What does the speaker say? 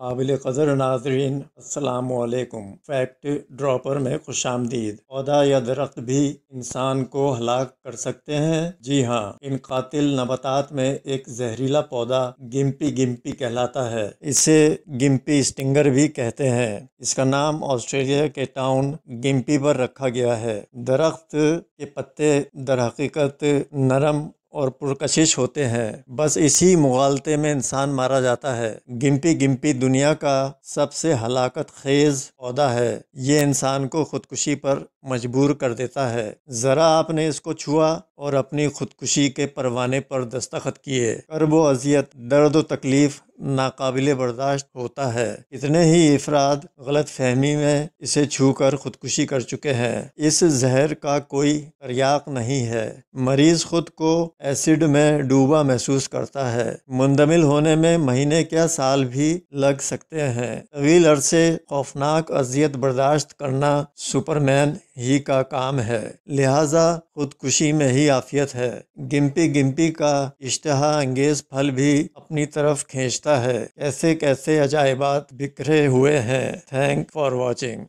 काबिल कदर नाजरीन असलकुम फैक्ट ड्रॉपर में खुश आमदीद पौधा या दरख्त भी इंसान को हलाक कर सकते हैं जी हाँ इन कातिल नबतात में एक जहरीला पौधा गिम्पी गिम्पी कहलाता है इसे गिम्पी स्टिंगर भी कहते हैं इसका नाम ऑस्ट्रेलिया के टाउन गिम्पी पर रखा गया है दरख्त के पत्ते दरहकीकत नरम और पुरकशिश होते हैं बस इसी मुगालते में इंसान मारा जाता है गिनती गिनती दुनिया का सबसे हलाकत खेज पौधा है ये इंसान को खुदकुशी पर मजबूर कर देता है ज़रा आपने इसको छुआ और अपनी खुदकुशी के परवाने पर दस्तखत किए वो अजियत दर्द व तकलीफ़ नाकबिल बर्दाश्त होता है इतने ही अफराद गलत फहमी में इसे छू कर खुदकुशी कर चुके हैं इस जहर का कोई तरियाक नहीं है मरीज खुद को एसिड में डूबा महसूस करता है मुंदमिल होने में महीने क्या साल भी लग सकते हैं तवील अरसे खौफनाक अजियत बर्दाश्त करना सुपरमैन ही का काम है लिहाजा खुदकुशी में ही आफियत है गिम्पी गिम्पी का इश्तहा अंगेज फल भी अपनी तरफ खींचता सकता है ऐसे कैसे अजायबात बिखरे हुए हैं थैंक फॉर वॉचिंग